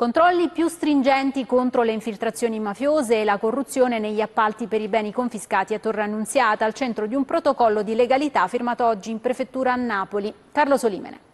Controlli più stringenti contro le infiltrazioni mafiose e la corruzione negli appalti per i beni confiscati a Torre Annunziata al centro di un protocollo di legalità firmato oggi in prefettura a Napoli. Carlo Solimene.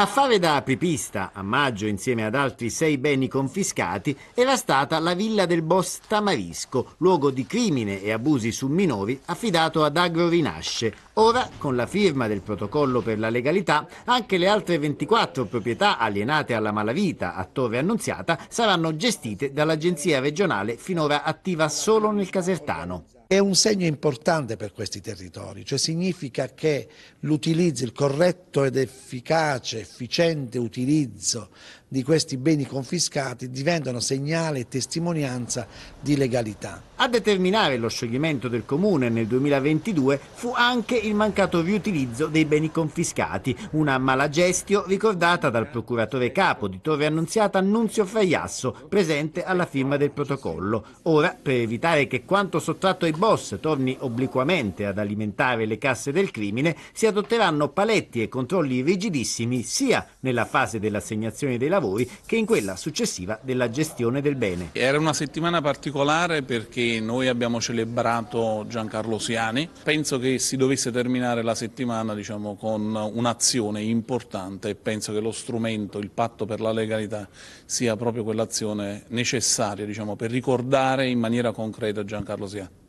A fare da apripista a maggio insieme ad altri sei beni confiscati era stata la villa del boss Tamarisco, luogo di crimine e abusi su minori affidato ad Agro Rinasce. Ora, con la firma del protocollo per la legalità, anche le altre 24 proprietà alienate alla malavita a Torre Annunziata saranno gestite dall'agenzia regionale finora attiva solo nel Casertano è un segno importante per questi territori, cioè significa che l'utilizzo, il corretto ed efficace, efficiente utilizzo di questi beni confiscati diventano segnale e testimonianza di legalità. A determinare lo scioglimento del comune nel 2022 fu anche il mancato riutilizzo dei beni confiscati, una malagestio ricordata dal procuratore capo di Torre Annunziata Nunzio Fraiasso, presente alla firma del protocollo. Ora, per evitare che quanto sottratto ai boss torni obliquamente ad alimentare le casse del crimine, si adotteranno paletti e controlli rigidissimi sia nella fase dell'assegnazione dei lavori lavori che in quella successiva della gestione del bene. Era una settimana particolare perché noi abbiamo celebrato Giancarlo Siani. Penso che si dovesse terminare la settimana diciamo, con un'azione importante e penso che lo strumento, il patto per la legalità, sia proprio quell'azione necessaria diciamo, per ricordare in maniera concreta Giancarlo Siani.